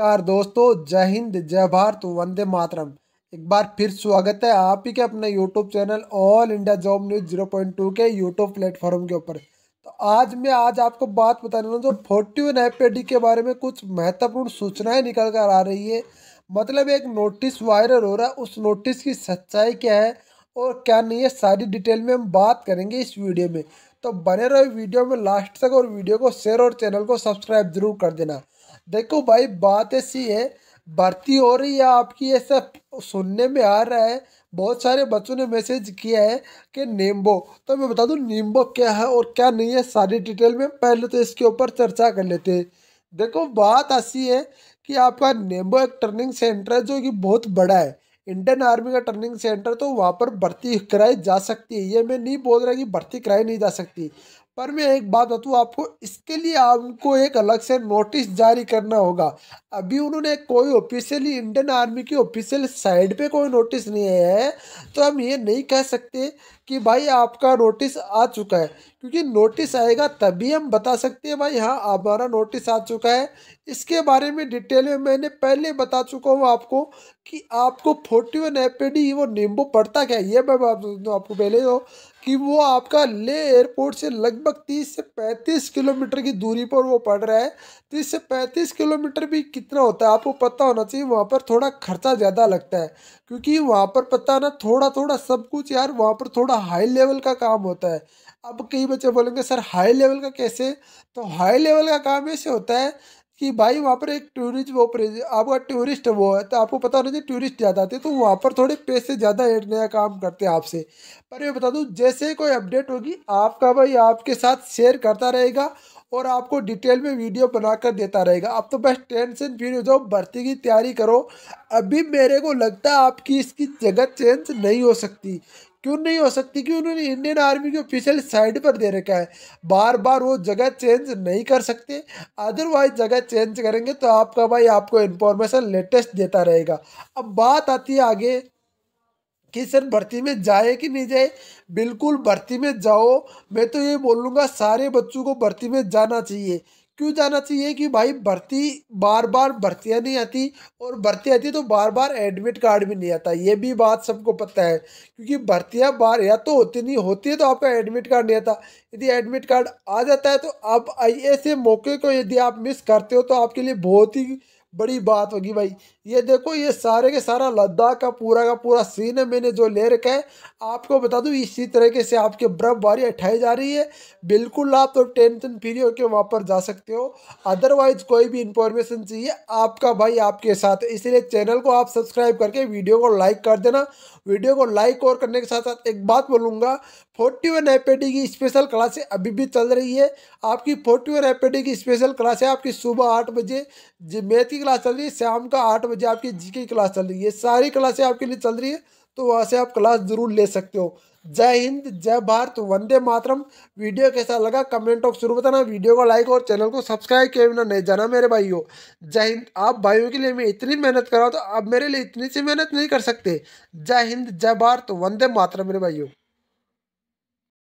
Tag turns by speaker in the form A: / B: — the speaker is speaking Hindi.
A: नमस्कार दोस्तों जय हिंद जय भारत वंदे मातरम एक बार फिर स्वागत है आप ही के अपने YouTube channel all India job news zero point two के यूट्यूब प्लेटफॉर्म के ऊपर तो आज मैं आज आपको बात बताने वाला हूँ जो वन एफ के बारे में कुछ महत्वपूर्ण सूचनाएं निकल कर आ रही है मतलब एक नोटिस वायरल हो रहा है उस नोटिस की सच्चाई क्या है और क्या नहीं है सारी डिटेल में हम बात करेंगे इस वीडियो में तो बने रहो वीडियो में लास्ट तक और वीडियो को शेयर और चैनल को सब्सक्राइब जरूर कर देना देखो भाई बात ऐसी है भर्ती हो रही है आपकी ऐसा सुनने में आ रहा है बहुत सारे बच्चों ने मैसेज किया है कि नींबो तो मैं बता दूं नींबो क्या है और क्या नहीं है सारी डिटेल में पहले तो इसके ऊपर चर्चा कर लेते हैं देखो बात ऐसी है कि आपका नींबो एक टर्निंग सेंटर है जो कि बहुत बड़ा है इंडियन आर्मी का टर्निंग सेंटर तो वहाँ पर भर्ती कराई जा सकती है ये मैं नहीं बोल रहा कि भर्ती कराई नहीं जा सकती पर मैं एक बात बताऊँ आपको इसके लिए आपको एक अलग से नोटिस जारी करना होगा अभी उन्होंने कोई ऑफिशियली इंडियन आर्मी की ऑफिशियल साइड पे कोई नोटिस नहीं आया है तो हम ये नहीं कह सकते कि भाई आपका नोटिस आ चुका है क्योंकि नोटिस आएगा तभी हम बता सकते हैं भाई हाँ हमारा नोटिस आ चुका है इसके बारे में डिटेल में मैंने पहले बता चुका हूँ आपको कि आपको फोर्टी वन एफ वो नींबू पड़ता क्या ये मैं आपको पहले तो कि वो आपका ले एयरपोर्ट से लगभग 30 से 35 किलोमीटर की दूरी पर वो पड़ रहा है 30 से 35 किलोमीटर भी कितना होता है आपको पता होना चाहिए वहाँ पर थोड़ा खर्चा ज़्यादा लगता है क्योंकि वहाँ पर पता ना थोड़ा थोड़ा सब कुछ यार वहाँ पर थोड़ा हाई लेवल का काम होता है अब कई बच्चे बोलेंगे सर हाई लेवल का कैसे तो हाई लेवल का काम ऐसे होता है कि भाई वहाँ पर एक टूरिस्ट वो आपका टूरिस्ट वो है तो आपको पता होना चाहिए टूरिस्ट ज़्यादा आते तो वहाँ पर थोड़े पैसे ज़्यादा एड नया काम करते हैं आपसे पर मैं बता दूँ जैसे कोई अपडेट होगी आपका भाई आपके साथ शेयर करता रहेगा और आपको डिटेल में वीडियो बनाकर देता रहेगा आप तो बस टेंशन फ्री हो जाओ भर्ती की तैयारी करो अभी मेरे को लगता है आपकी इसकी जगह चेंज नहीं हो सकती क्यों नहीं हो सकती कि उन्होंने इंडियन आर्मी की ऑफिशियल साइड पर दे रखा है बार बार वो जगह चेंज नहीं कर सकते अदरवाइज जगह चेंज करेंगे तो आपका भाई आपको इन्फॉर्मेशन लेटेस्ट देता रहेगा अब बात आती है आगे कि सर भर्ती में जाए कि नहीं जाए बिल्कुल भर्ती में जाओ मैं तो ये बोलूँगा सारे बच्चों को भर्ती में जाना चाहिए क्यों जाना चाहिए कि भाई भर्ती बार बार भर्तियाँ नहीं आती और भर्ती आती तो बार बार एडमिट कार्ड भी नहीं आता ये भी बात सबको पता है क्योंकि भर्तियाँ बार या तो होती नहीं होती है तो आपका एडमिट कार्ड नहीं आता यदि एडमिट कार्ड आ जाता है तो आप ऐसे मौके को यदि आप मिस करते हो तो आपके लिए बहुत ही बड़ी बात होगी भाई ये देखो ये सारे के सारा लद्दाख का पूरा का पूरा सीन है मैंने जो ले रखा है आपको बता दूँ इसी तरीके से आपके बर्फबारी हटाई जा रही है बिल्कुल आप तो टेंशन फ्री होकर वहाँ पर जा सकते हो अदरवाइज कोई भी इंफॉर्मेशन चाहिए आपका भाई आपके साथ इसलिए चैनल को आप सब्सक्राइब करके वीडियो को लाइक कर देना वीडियो को लाइक और करने के साथ साथ एक बात बोलूँगा फोर्टी वन एपेडी की स्पेशल क्लासें अभी भी चल रही है आपकी फोर्टी वन एपेडी की स्पेशल क्लास है आपकी सुबह आठ बजे मैथ की क्लास चल रही है शाम का आठ बजे आपकी जी की क्लास चल रही है सारी क्लासें आपके लिए चल रही है तो वहाँ से आप क्लास ज़रूर ले सकते हो जय हिंद जय भारत वंदे मातरम वीडियो कैसा लगा कमेंट ऑफ शुरू बताना वीडियो को लाइक और चैनल को सब्सक्राइब किए बिना नहीं जाना मेरे भाइयों जय हिंद आप भाइयों के लिए मैं इतनी मेहनत कर रहा हूँ तो आप मेरे लिए इतनी सी मेहनत नहीं कर सकते जय हिंद जय भारत वंदे मातरम मेरे भाइयों